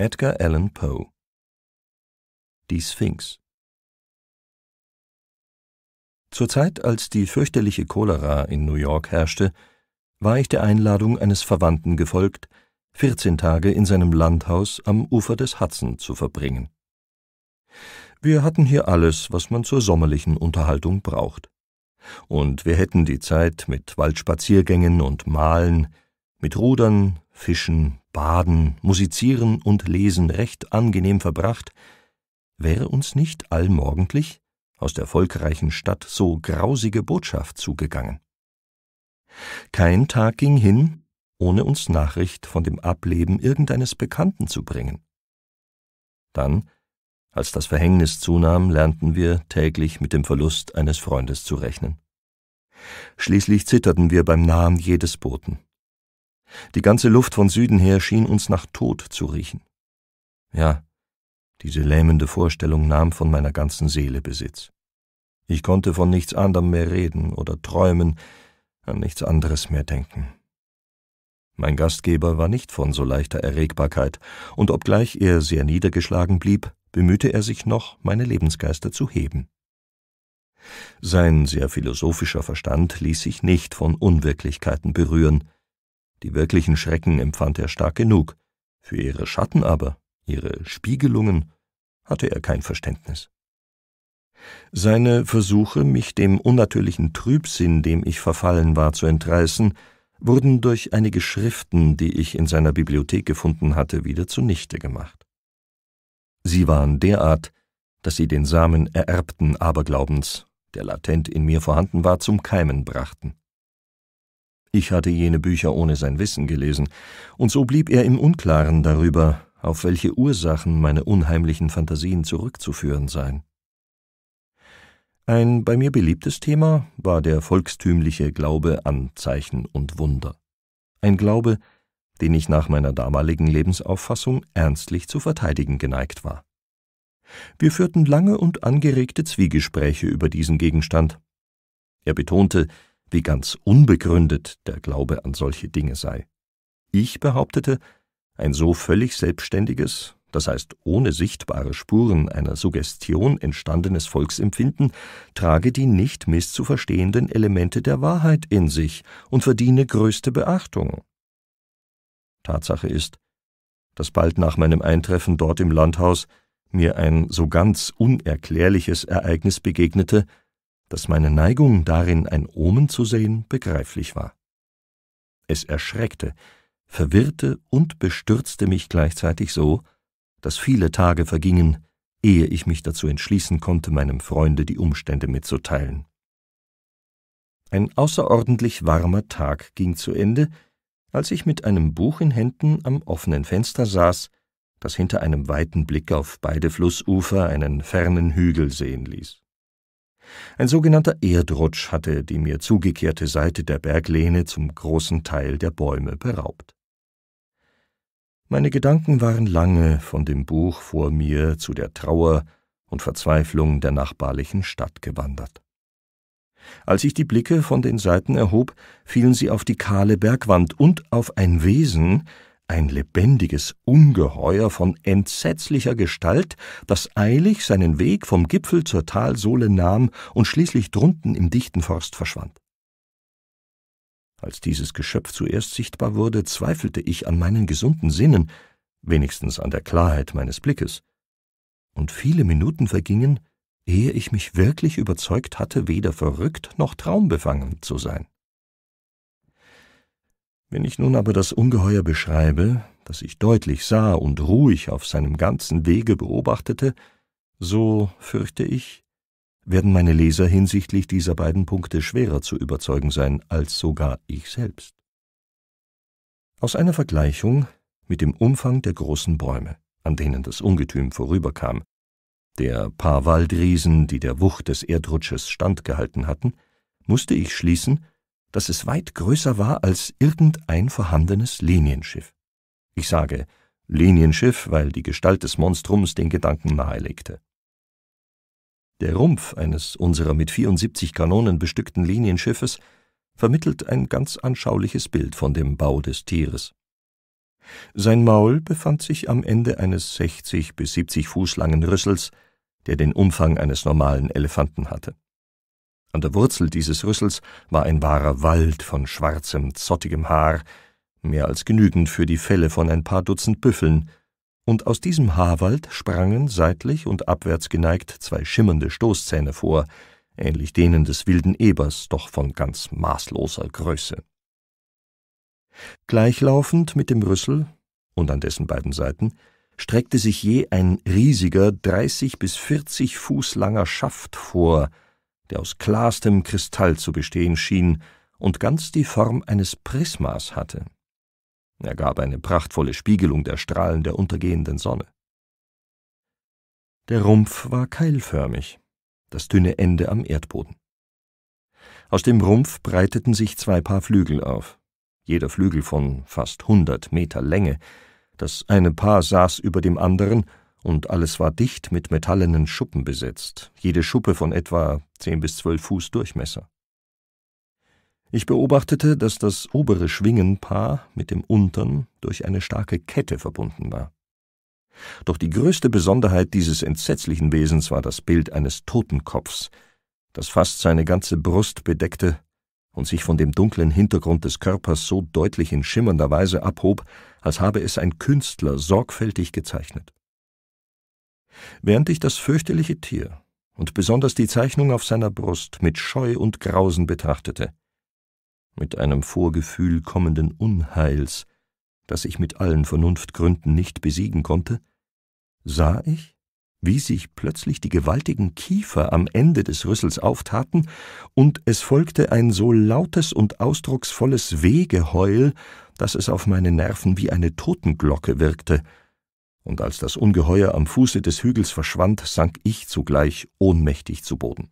Edgar Allan Poe Die Sphinx Zur Zeit, als die fürchterliche Cholera in New York herrschte, war ich der Einladung eines Verwandten gefolgt, 14 Tage in seinem Landhaus am Ufer des Hudson zu verbringen. Wir hatten hier alles, was man zur sommerlichen Unterhaltung braucht. Und wir hätten die Zeit mit Waldspaziergängen und Malen, mit Rudern, Fischen, Baden, Musizieren und Lesen recht angenehm verbracht, wäre uns nicht allmorgendlich aus der volkreichen Stadt so grausige Botschaft zugegangen. Kein Tag ging hin, ohne uns Nachricht von dem Ableben irgendeines Bekannten zu bringen. Dann, als das Verhängnis zunahm, lernten wir täglich mit dem Verlust eines Freundes zu rechnen. Schließlich zitterten wir beim Namen jedes Boten. Die ganze Luft von Süden her schien uns nach Tod zu riechen. Ja, diese lähmende Vorstellung nahm von meiner ganzen Seele Besitz. Ich konnte von nichts anderem mehr reden oder träumen, an nichts anderes mehr denken. Mein Gastgeber war nicht von so leichter Erregbarkeit, und obgleich er sehr niedergeschlagen blieb, bemühte er sich noch, meine Lebensgeister zu heben. Sein sehr philosophischer Verstand ließ sich nicht von Unwirklichkeiten berühren, die wirklichen Schrecken empfand er stark genug. Für ihre Schatten aber, ihre Spiegelungen, hatte er kein Verständnis. Seine Versuche, mich dem unnatürlichen Trübsinn, dem ich verfallen war, zu entreißen, wurden durch einige Schriften, die ich in seiner Bibliothek gefunden hatte, wieder zunichte gemacht. Sie waren derart, dass sie den Samen ererbten Aberglaubens, der latent in mir vorhanden war, zum Keimen brachten. Ich hatte jene Bücher ohne sein Wissen gelesen, und so blieb er im Unklaren darüber, auf welche Ursachen meine unheimlichen Fantasien zurückzuführen seien. Ein bei mir beliebtes Thema war der volkstümliche Glaube an Zeichen und Wunder. Ein Glaube, den ich nach meiner damaligen Lebensauffassung ernstlich zu verteidigen geneigt war. Wir führten lange und angeregte Zwiegespräche über diesen Gegenstand. Er betonte, wie ganz unbegründet der Glaube an solche Dinge sei. Ich behauptete, ein so völlig selbstständiges, das heißt ohne sichtbare Spuren einer Suggestion entstandenes Volksempfinden, trage die nicht misszuverstehenden Elemente der Wahrheit in sich und verdiene größte Beachtung. Tatsache ist, dass bald nach meinem Eintreffen dort im Landhaus mir ein so ganz unerklärliches Ereignis begegnete, dass meine Neigung darin ein Omen zu sehen begreiflich war. Es erschreckte, verwirrte und bestürzte mich gleichzeitig so, dass viele Tage vergingen, ehe ich mich dazu entschließen konnte, meinem Freunde die Umstände mitzuteilen. Ein außerordentlich warmer Tag ging zu Ende, als ich mit einem Buch in Händen am offenen Fenster saß, das hinter einem weiten Blick auf beide Flussufer einen fernen Hügel sehen ließ. Ein sogenannter Erdrutsch hatte die mir zugekehrte Seite der Berglehne zum großen Teil der Bäume beraubt. Meine Gedanken waren lange von dem Buch vor mir zu der Trauer und Verzweiflung der nachbarlichen Stadt gewandert. Als ich die Blicke von den Seiten erhob, fielen sie auf die kahle Bergwand und auf ein Wesen, ein lebendiges Ungeheuer von entsetzlicher Gestalt, das eilig seinen Weg vom Gipfel zur Talsohle nahm und schließlich drunten im dichten Forst verschwand. Als dieses Geschöpf zuerst sichtbar wurde, zweifelte ich an meinen gesunden Sinnen, wenigstens an der Klarheit meines Blickes, und viele Minuten vergingen, ehe ich mich wirklich überzeugt hatte, weder verrückt noch traumbefangen zu sein. Wenn ich nun aber das Ungeheuer beschreibe, das ich deutlich sah und ruhig auf seinem ganzen Wege beobachtete, so, fürchte ich, werden meine Leser hinsichtlich dieser beiden Punkte schwerer zu überzeugen sein als sogar ich selbst. Aus einer Vergleichung mit dem Umfang der großen Bäume, an denen das Ungetüm vorüberkam, der paar Waldriesen, die der Wucht des Erdrutsches standgehalten hatten, musste ich schließen, dass es weit größer war als irgendein vorhandenes Linienschiff. Ich sage Linienschiff, weil die Gestalt des Monstrums den Gedanken nahelegte. Der Rumpf eines unserer mit 74 Kanonen bestückten Linienschiffes vermittelt ein ganz anschauliches Bild von dem Bau des Tieres. Sein Maul befand sich am Ende eines 60 bis 70 Fuß langen Rüssels, der den Umfang eines normalen Elefanten hatte. An der Wurzel dieses Rüssels war ein wahrer Wald von schwarzem, zottigem Haar, mehr als genügend für die Felle von ein paar Dutzend Büffeln, und aus diesem Haarwald sprangen seitlich und abwärts geneigt zwei schimmernde Stoßzähne vor, ähnlich denen des wilden Ebers, doch von ganz maßloser Größe. Gleichlaufend mit dem Rüssel und an dessen beiden Seiten streckte sich je ein riesiger, dreißig bis vierzig Fuß langer Schaft vor, der aus klarstem Kristall zu bestehen schien und ganz die Form eines Prismas hatte. Er gab eine prachtvolle Spiegelung der Strahlen der untergehenden Sonne. Der Rumpf war keilförmig, das dünne Ende am Erdboden. Aus dem Rumpf breiteten sich zwei Paar Flügel auf, jeder Flügel von fast hundert Meter Länge. Das eine Paar saß über dem anderen und alles war dicht mit metallenen Schuppen besetzt, jede Schuppe von etwa zehn bis zwölf Fuß Durchmesser. Ich beobachtete, dass das obere Schwingenpaar mit dem unteren durch eine starke Kette verbunden war. Doch die größte Besonderheit dieses entsetzlichen Wesens war das Bild eines Totenkopfs, das fast seine ganze Brust bedeckte und sich von dem dunklen Hintergrund des Körpers so deutlich in schimmernder Weise abhob, als habe es ein Künstler sorgfältig gezeichnet. Während ich das fürchterliche Tier und besonders die Zeichnung auf seiner Brust mit Scheu und Grausen betrachtete, mit einem Vorgefühl kommenden Unheils, das ich mit allen Vernunftgründen nicht besiegen konnte, sah ich, wie sich plötzlich die gewaltigen Kiefer am Ende des Rüssels auftaten, und es folgte ein so lautes und ausdrucksvolles Wehgeheul, dass es auf meine Nerven wie eine Totenglocke wirkte, und als das Ungeheuer am Fuße des Hügels verschwand, sank ich zugleich ohnmächtig zu Boden.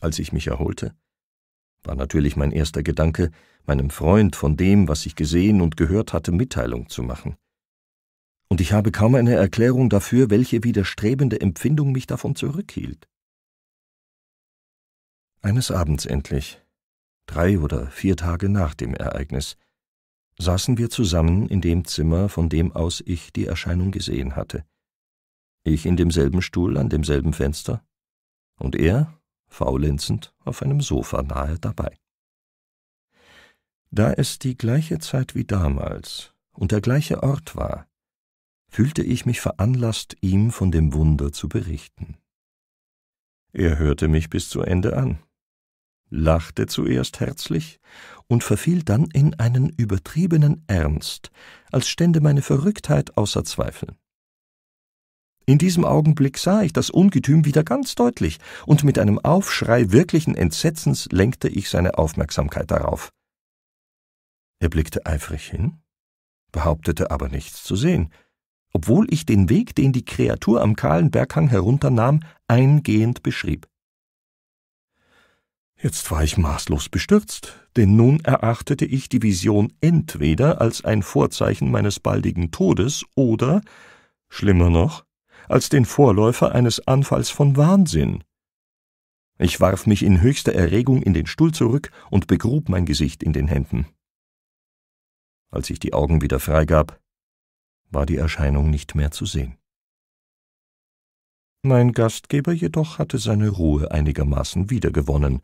Als ich mich erholte, war natürlich mein erster Gedanke, meinem Freund von dem, was ich gesehen und gehört hatte, Mitteilung zu machen. Und ich habe kaum eine Erklärung dafür, welche widerstrebende Empfindung mich davon zurückhielt. Eines Abends endlich, drei oder vier Tage nach dem Ereignis, saßen wir zusammen in dem Zimmer, von dem aus ich die Erscheinung gesehen hatte. Ich in demselben Stuhl an demselben Fenster und er, faulenzend, auf einem Sofa nahe dabei. Da es die gleiche Zeit wie damals und der gleiche Ort war, fühlte ich mich veranlasst, ihm von dem Wunder zu berichten. Er hörte mich bis zu Ende an, lachte zuerst herzlich und verfiel dann in einen übertriebenen Ernst, als stände meine Verrücktheit außer Zweifel. In diesem Augenblick sah ich das Ungetüm wieder ganz deutlich, und mit einem Aufschrei wirklichen Entsetzens lenkte ich seine Aufmerksamkeit darauf. Er blickte eifrig hin, behauptete aber nichts zu sehen, obwohl ich den Weg, den die Kreatur am kahlen Berghang herunternahm, eingehend beschrieb. Jetzt war ich maßlos bestürzt, denn nun erachtete ich die Vision entweder als ein Vorzeichen meines baldigen Todes oder, schlimmer noch, als den Vorläufer eines Anfalls von Wahnsinn. Ich warf mich in höchster Erregung in den Stuhl zurück und begrub mein Gesicht in den Händen. Als ich die Augen wieder freigab, war die Erscheinung nicht mehr zu sehen. Mein Gastgeber jedoch hatte seine Ruhe einigermaßen wiedergewonnen,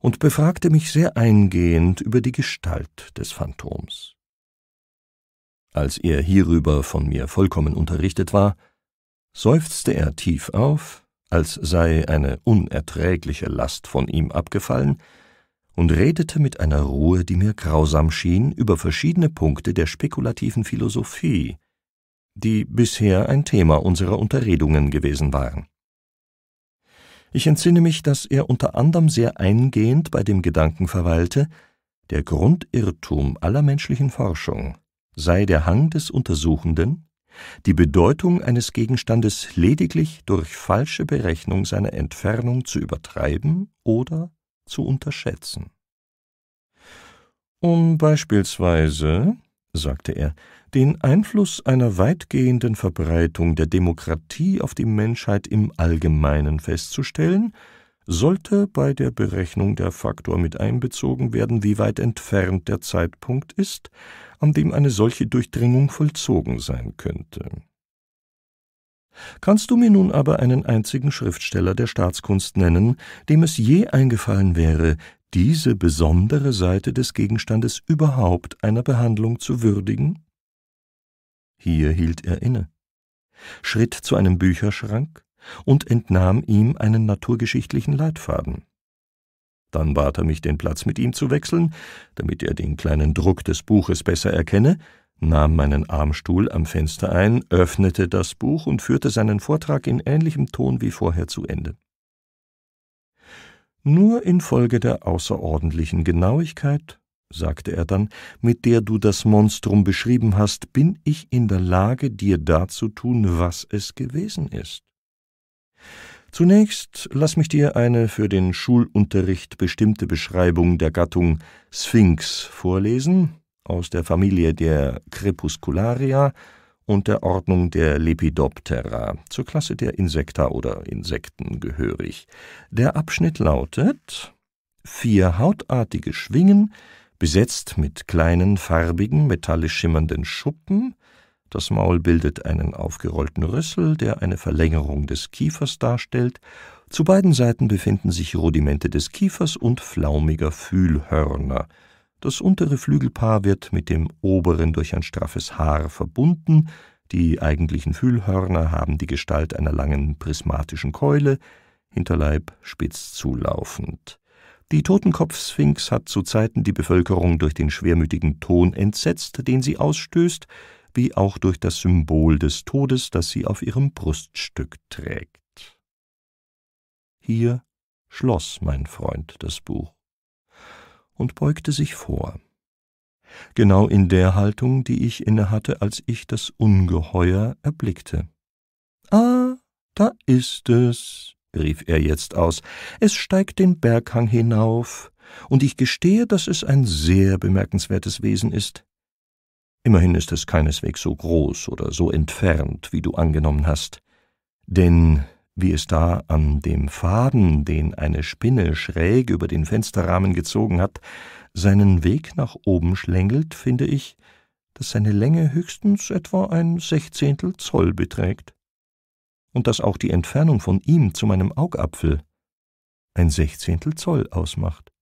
und befragte mich sehr eingehend über die Gestalt des Phantoms. Als er hierüber von mir vollkommen unterrichtet war, seufzte er tief auf, als sei eine unerträgliche Last von ihm abgefallen, und redete mit einer Ruhe, die mir grausam schien, über verschiedene Punkte der spekulativen Philosophie, die bisher ein Thema unserer Unterredungen gewesen waren. Ich entsinne mich, dass er unter anderem sehr eingehend bei dem Gedanken verweilte, der Grundirrtum aller menschlichen Forschung sei der Hang des Untersuchenden, die Bedeutung eines Gegenstandes lediglich durch falsche Berechnung seiner Entfernung zu übertreiben oder zu unterschätzen. Um beispielsweise sagte er, den Einfluss einer weitgehenden Verbreitung der Demokratie auf die Menschheit im Allgemeinen festzustellen, sollte bei der Berechnung der Faktor mit einbezogen werden, wie weit entfernt der Zeitpunkt ist, an dem eine solche Durchdringung vollzogen sein könnte. Kannst du mir nun aber einen einzigen Schriftsteller der Staatskunst nennen, dem es je eingefallen wäre, diese besondere Seite des Gegenstandes überhaupt einer Behandlung zu würdigen? Hier hielt er inne, schritt zu einem Bücherschrank und entnahm ihm einen naturgeschichtlichen Leitfaden. Dann bat er mich, den Platz mit ihm zu wechseln, damit er den kleinen Druck des Buches besser erkenne, nahm meinen Armstuhl am Fenster ein, öffnete das Buch und führte seinen Vortrag in ähnlichem Ton wie vorher zu Ende. Nur infolge der außerordentlichen Genauigkeit, sagte er dann, mit der du das Monstrum beschrieben hast, bin ich in der Lage, dir darzutun, was es gewesen ist. Zunächst lass mich dir eine für den Schulunterricht bestimmte Beschreibung der Gattung Sphinx vorlesen, aus der Familie der Crepuscularia, und der Ordnung der Lepidoptera, zur Klasse der Insekta oder Insekten gehörig. Der Abschnitt lautet Vier hautartige Schwingen, besetzt mit kleinen, farbigen, metallisch schimmernden Schuppen, das Maul bildet einen aufgerollten Rüssel, der eine Verlängerung des Kiefers darstellt. Zu beiden Seiten befinden sich Rudimente des Kiefers und flaumiger Fühlhörner. Das untere Flügelpaar wird mit dem oberen durch ein straffes Haar verbunden, die eigentlichen Fühlhörner haben die Gestalt einer langen prismatischen Keule, Hinterleib spitz zulaufend. Die Totenkopfsphinx hat zu Zeiten die Bevölkerung durch den schwermütigen Ton entsetzt, den sie ausstößt, wie auch durch das Symbol des Todes, das sie auf ihrem Bruststück trägt. Hier schloss mein Freund das Buch und beugte sich vor. Genau in der Haltung, die ich innehatte, als ich das Ungeheuer erblickte. Ah, da ist es, rief er jetzt aus, es steigt den Berghang hinauf, und ich gestehe, dass es ein sehr bemerkenswertes Wesen ist. Immerhin ist es keineswegs so groß oder so entfernt, wie du angenommen hast. Denn wie es da an dem Faden, den eine Spinne schräg über den Fensterrahmen gezogen hat, seinen Weg nach oben schlängelt, finde ich, dass seine Länge höchstens etwa ein Sechzehntel Zoll beträgt. Und dass auch die Entfernung von ihm zu meinem Augapfel ein Sechzehntel Zoll ausmacht.